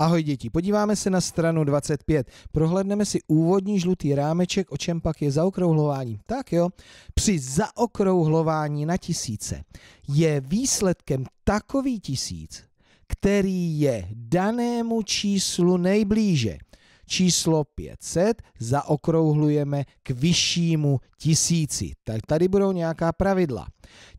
Ahoj děti, podíváme se na stranu 25. Prohlédneme si úvodní žlutý rámeček, o čem pak je zaokrouhlování. Tak jo, při zaokrouhlování na tisíce je výsledkem takový tisíc, který je danému číslu nejblíže. Číslo 500 zaokrouhlujeme k vyššímu tisíci. Tak tady budou nějaká pravidla.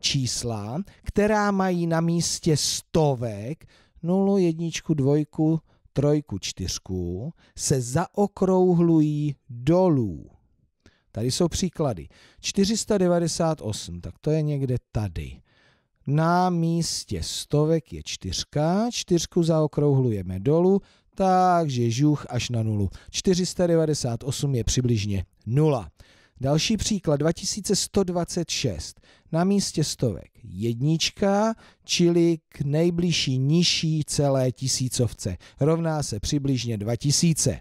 Čísla, která mají na místě stovek, nulu, jedničku, dvojku, trojku, čtyřku se zaokrouhlují dolů. Tady jsou příklady. 498, tak to je někde tady. Na místě stovek je čtyřka, čtyřku zaokrouhlujeme dolů, takže žuch až na nulu. 498 je přibližně nula. Další příklad 2126 na místě stovek jednička, čili k nejbližší nižší celé tisícovce. Rovná se přibližně 2000.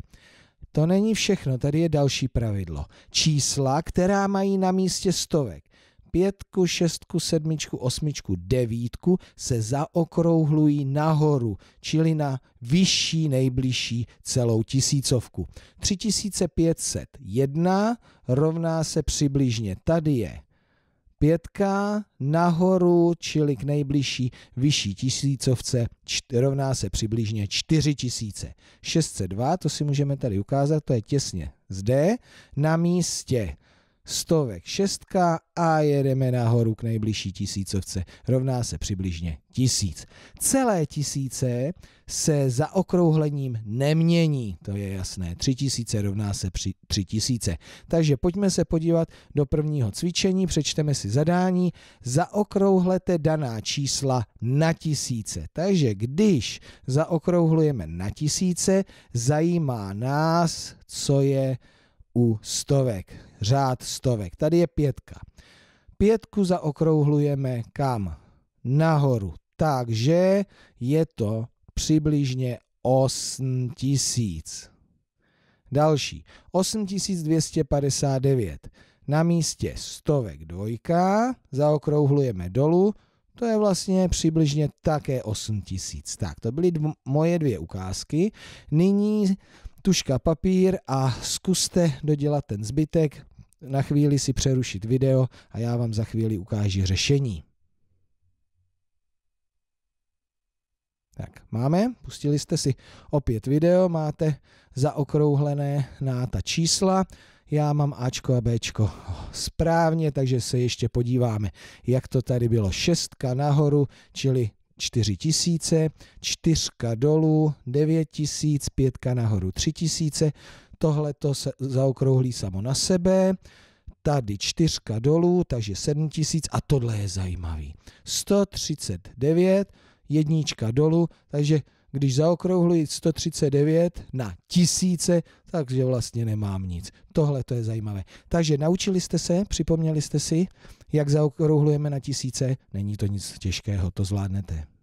To není všechno, tady je další pravidlo. Čísla, která mají na místě stovek, pětku, šestku, sedmičku, osmičku, devítku se zaokrouhlují nahoru, čili na vyšší nejbližší celou tisícovku. 3501 rovná se přibližně, tady je Pětka nahoru, čili k nejbližší vyšší tisícovce, rovná se přibližně 4602, to si můžeme tady ukázat, to je těsně zde, na místě stovek šestka a jedeme nahoru k nejbližší tisícovce. Rovná se přibližně tisíc. Celé tisíce se zaokrouhlením nemění, to je jasné. Tři tisíce rovná se při, tři tisíce. Takže pojďme se podívat do prvního cvičení, přečteme si zadání. Zaokrouhlete daná čísla na tisíce. Takže když zaokrouhlujeme na tisíce, zajímá nás, co je u stovek řád stovek. Tady je pětka. Pětku zaokrouhlujeme kam? Nahoru. Takže je to přibližně 8 tisíc. Další. 8259. Na místě stovek dvojka, zaokrouhlujeme dolů, to je vlastně přibližně také 8 tisíc. Tak, to byly dv moje dvě ukázky. Nyní tuška papír a zkuste dodělat ten zbytek na chvíli si přerušit video a já vám za chvíli ukážu řešení. Tak, máme, pustili jste si opět video, máte zaokrouhlené na ta čísla, já mám Ačko a Bčko správně, takže se ještě podíváme, jak to tady bylo. Šestka nahoru, čili čtyři tisíce, čtyřka dolů, devět tisíc, pětka nahoru tři tisíce, tohle to se zaokrouhlí samo na sebe, tady čtyřka dolů, takže 7000 a tohle je zajímavý. 139, jednička dolů, takže když zaokrouhluji 139 na tisíce, takže vlastně nemám nic. Tohle to je zajímavé. Takže naučili jste se, připomněli jste si, jak zaokrouhlujeme na tisíce, není to nic těžkého, to zvládnete.